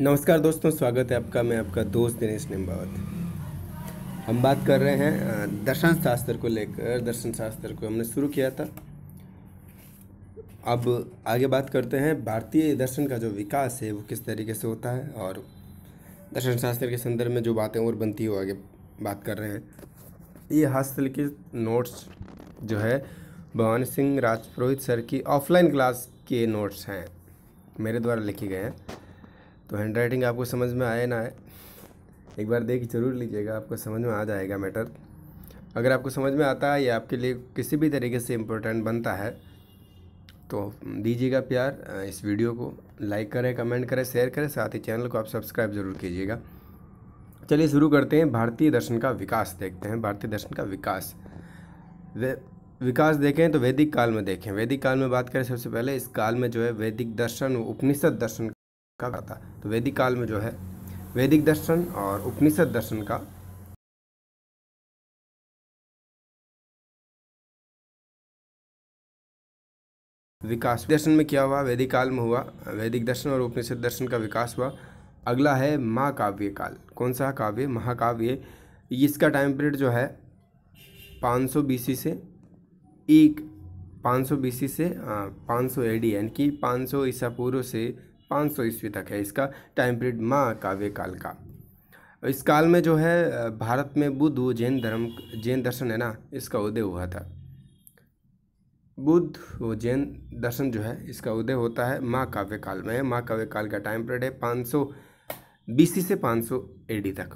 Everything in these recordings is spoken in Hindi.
नमस्कार दोस्तों स्वागत है आपका मैं आपका दोस्त दिनेश निम्बावत हम बात कर रहे हैं दर्शन शास्त्र को लेकर दर्शन शास्त्र को हमने शुरू किया था अब आगे बात करते हैं भारतीय दर्शन का जो विकास है वो किस तरीके से होता है और दर्शन शास्त्र के संदर्भ में जो बातें और बनती है वो आगे बात कर रहे हैं ये हस्तलिखित नोट्स जो है भवानी सिंह राजपुरोहित सर की ऑफलाइन क्लास के नोट्स हैं मेरे द्वारा लिखे गए हैं तो हैंड राइटिंग आपको समझ में आए ना आए एक बार देख जरूर लीजिएगा आपको समझ में आ जाएगा मैटर अगर आपको समझ में आता है या आपके लिए किसी भी तरीके से इम्पोर्टेंट बनता है तो दीजिएगा प्यार इस वीडियो को लाइक करें कमेंट करें शेयर करें साथ ही चैनल को आप सब्सक्राइब ज़रूर कीजिएगा चलिए शुरू करते हैं भारतीय दर्शन का विकास देखते हैं भारतीय दर्शन का विकास वे विकास देखें तो वैदिक काल में देखें वैदिक काल में बात करें सबसे पहले इस काल में जो है वैदिक दर्शन उपनिषद दर्शन का था तो वैदिक काल में जो है वैदिक दर्शन और उपनिषद दर्शन का विकास दर्शन में क्या हुआ वैदिक काल में हुआ वैदिक दर्शन और उपनिषद दर्शन का विकास हुआ अगला है महाकाव्य काल कौन सा काव्य महाकाव्य इसका टाइम पीरियड जो है 500 बीसी से एक 500 बीसी से 500 एडी यानी कि 500 ईसा पूर्व से पाँच सौ ईस्वी तक है इसका टाइम पीरियड माँ काव्य काल का इस काल में जो है भारत में बुद्ध जैन धर्म जैन दर्शन है ना इसका उदय हुआ था बुद्ध वो जैन दर्शन जो है इसका उदय होता है माँ काव्य काल में माँ काव्य काल का टाइम पीरियड है पाँच सौ बीसी से पाँच सौ एडी तक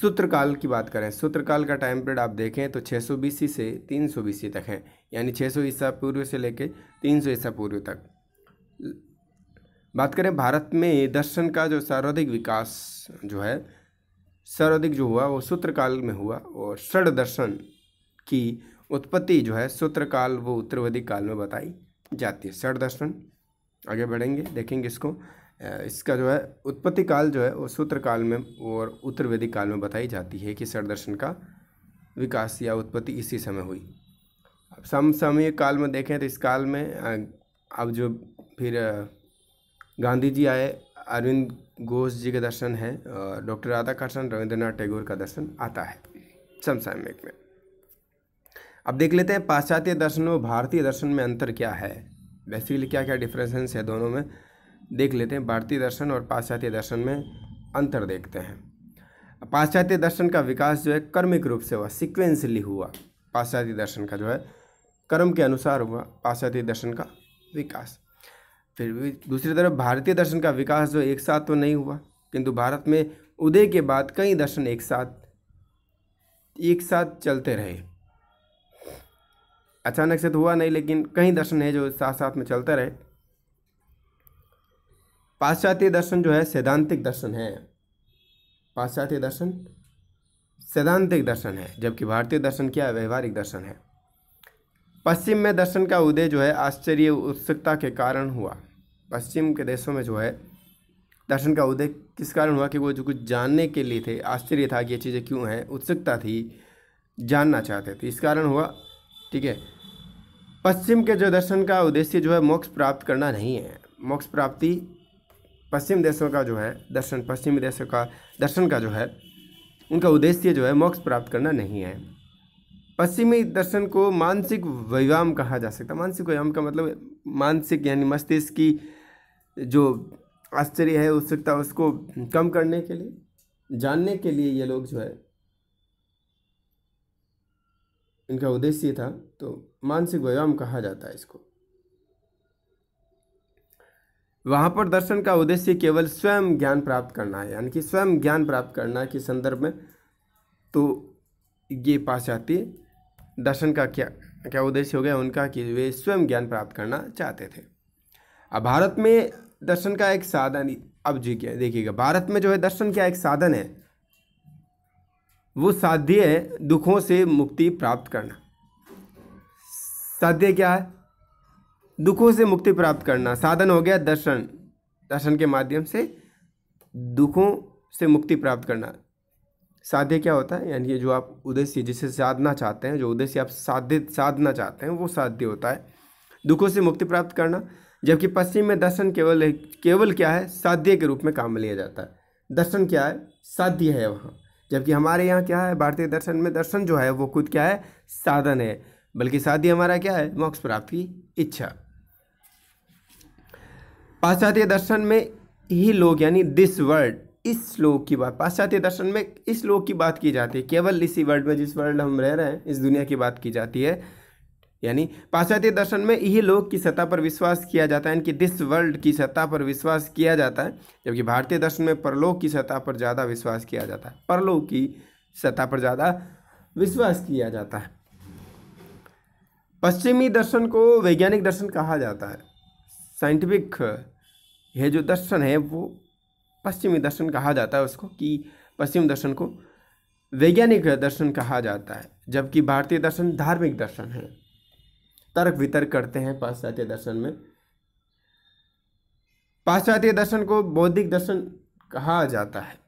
सूत्रकाल की बात करें सूत्रकाल का टाइम पीरियड आप देखें तो 600 बीसी से 300 बीसी तक है यानी 600 ईसा पूर्व से लेके 300 ईसा पूर्व तक बात करें भारत में दर्शन का जो सर्वाधिक विकास जो है सर्वाधिक जो हुआ वो सूत्रकाल में हुआ और षड दर्शन की उत्पत्ति जो है सूत्रकाल वो उत्तरवधिक काल में बताई जाती है षड दर्शन आगे बढ़ेंगे देखेंगे इसको इसका जो है उत्पत्ति काल जो है वो सूत्रकाल में और उत्तर वैदिक काल में बताई जाती है कि दर्शन का विकास या उत्पत्ति इसी समय हुई अब समसामयिक काल में देखें तो इस काल में अब जो फिर गांधी जी आए अरविंद घोष जी का दर्शन है डॉक्टर राधाकृष्णन रविंद्रनाथ टैगोर का दर्शन आता है समसामयिक में अब देख लेते हैं पाश्चात्य दर्शन और भारतीय दर्शन में अंतर क्या है बेसिकली क्या क्या डिफरेंसेस है दोनों में देख लेते हैं भारतीय दर्शन और पाश्चात्य दर्शन में अंतर देखते हैं पाश्चात्य दर्शन का विकास जो है कर्मिक रूप से हुआ सिक्वेंसली हुआ पाश्चात्य दर्शन का जो है कर्म के अनुसार हुआ पाश्चात्य दर्शन का विकास फिर भी दूसरी तरफ भारतीय दर्शन का विकास जो एक साथ तो नहीं हुआ किंतु भारत में उदय के बाद कई दर्शन एक साथ एक साथ चलते रहे अचानक से तो हुआ नहीं लेकिन कई दर्शन है जो साथ साथ में चलते रहे पाश्चात्य दर्शन जो है सैद्धांतिक दर्शन है पाश्चात्य दर्शन सैद्धांतिक दर्शन है जबकि भारतीय दर्शन क्या है व्यवहारिक दर्शन है पश्चिम में दर्शन का उदय जो है आश्चर्य उत्सुकता के कारण हुआ पश्चिम के देशों में जो है दर्शन का उदय किस कारण हुआ कि वो जो कुछ जानने के लिए थे आश्चर्य था कि ये चीज़ें क्यों हैं उत्सुकता थी जानना चाहते थे इस कारण हुआ ठीक है पश्चिम के जो दर्शन का उद्देश्य जो है मोक्ष प्राप्त करना नहीं है मोक्ष प्राप्ति पश्चिम देशों का जो है दर्शन पश्चिमी देशों का दर्शन का जो है उनका उद्देश्य जो है मोक्ष प्राप्त करना नहीं है पश्चिमी दर्शन को मानसिक व्यायाम कहा जा सकता है मानसिक व्यायाम का मतलब मानसिक यानी मस्तिष्क की जो आश्चर्य है उत्सुकता उसको कम करने के लिए जानने के लिए ये लोग जो है इनका उद्देश्य था तो मानसिक व्यायाम कहा जाता है इसको वहाँ पर दर्शन का उद्देश्य केवल स्वयं ज्ञान प्राप्त करना है यानी कि स्वयं ज्ञान प्राप्त करना के संदर्भ में तो ये पाश्चात्य दर्शन का क्या क्या उद्देश्य हो गया उनका कि वे स्वयं ज्ञान प्राप्त करना चाहते थे अब भारत में दर्शन का एक साधन अब जी क्या देखिएगा भारत में जो है दर्शन क्या एक साधन है वो साध्य है दुखों से मुक्ति प्राप्त करना साध्य क्या है दुखों से मुक्ति प्राप्त करना साधन हो गया दर्शन दर्शन के माध्यम से दुखों से मुक्ति प्राप्त करना साध्य क्या होता है यानी जो आप उद्देश्य जिसे साधना चाहते हैं जो उद्देश्य आप साध्य साधना चाहते हैं वो साध्य होता है दुखों से मुक्ति प्राप्त करना जबकि पश्चिम में दर्शन केवल केवल क्या है साध्य के रूप में काम लिया जाता है दर्शन क्या है साध्य है वहाँ जबकि हमारे यहाँ क्या है भारतीय दर्शन में दर्शन जो है वो खुद क्या है साधन है बल्कि साध्य हमारा क्या है मोक्ष प्राप्ति इच्छा पाश्चात्य दर्शन में ही लोग यानी दिस वर्ल्ड इस श्लोक की बात पाश्चात्य दर्शन में इस श्लोक की बात की जाती है केवल इसी वर्ल्ड में जिस वर्ल्ड हम रह रहे हैं इस दुनिया की बात की जाती है यानी पाश्चात्य दर्शन में यही लोक की सत्ता पर विश्वास किया जाता है इनकी दिस वर्ल्ड की सत्ता पर विश्वास किया जाता है जबकि भारतीय दर्शन में परलोक की सत्ता पर ज़्यादा विश्वास किया जाता है परलोक की सत्ता पर ज़्यादा विश्वास किया जाता है पश्चिमी दर्शन को वैज्ञानिक दर्शन कहा जाता है साइंटिफिक है जो दर्शन है वो पश्चिमी दर्शन कहा जाता है उसको कि पश्चिम दर्शन को वैज्ञानिक दर्शन कहा जाता है जबकि भारतीय दर्शन धार्मिक दर्शन है तर्क वितर्क करते हैं पाश्चात्य दर्शन में पाश्चात्य दर्शन को बौद्धिक दर्शन कहा जाता है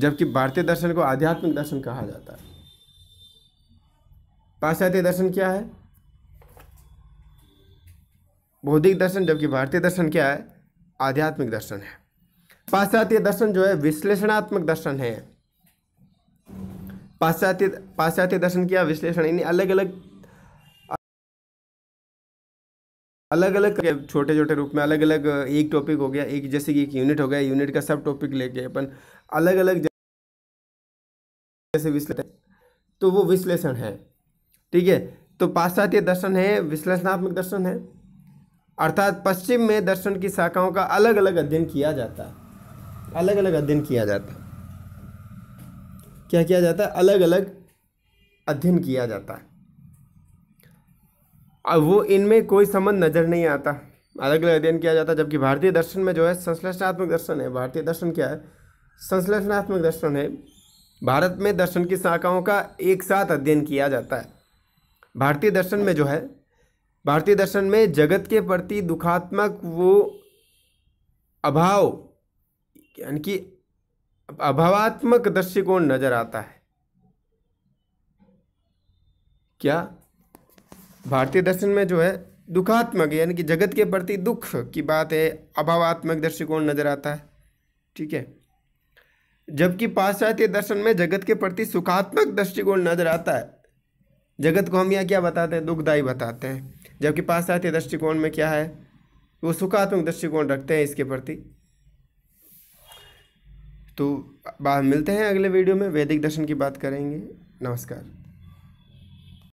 जबकि भारतीय दर्शन को आध्यात्मिक दर्शन कहा जाता है पाश्चात्य दर्शन क्या है बौद्धिक दर्शन जबकि भारतीय दर्शन क्या है आध्यात्मिक दर्शन है पाश्चात्य दर्शन जो है विश्लेषणात्मक दर्शन है पाश्चात्य पाश्चात्य दर्शन किया विश्लेषण यानी अलग अलग अलग अलग छोटे छोटे रूप में अलग अलग एक टॉपिक हो गया एक जैसे कि एक यूनिट हो गया यूनिट का सब टॉपिक लेके अपन अलग अलग जैसे विश्लेषण तो वो विश्लेषण है ठीक है तो पाश्चात्य दर्शन है विश्लेषणात्मक दर्शन है अर्थात पश्चिम में दर्शन की शाखाओं का अलग अलग अध्ययन किया जाता है अलग अलग अध्ययन किया जाता है क्या किया जाता है अलग अलग अध्ययन किया जाता है और वो इनमें कोई संबंध नज़र नहीं आता अलग अलग अध्ययन किया जाता है जबकि भारतीय दर्शन में जो है संश्लेषणात्मक दर्शन है भारतीय दर्शन क्या है संश्लेषणात्मक दर्शन है भारत में दर्शन की शाखाओं का एक साथ अध्ययन किया जाता है भारतीय दर्शन में जो है भारतीय दर्शन में जगत के प्रति दुखात्मक वो अभाव यानी कि अभावात्मक दृष्टिकोण नजर आता है क्या भारतीय दर्शन में जो है दुखात्मक यानी कि जगत के प्रति दुख की बात है अभावात्मक दृष्टिकोण नजर आता है ठीक है जबकि पाश्चात्य दर्शन में जगत के प्रति सुखात्मक दृष्टिकोण नजर आता है जगत को हम यहाँ क्या बताते हैं दुखदायी बताते हैं जबकि पाश्चात्य दृष्टिकोण में क्या है वो सुखात्मक दृष्टिकोण रखते हैं इसके प्रति तो मिलते हैं अगले वीडियो में वैदिक दर्शन की बात करेंगे नमस्कार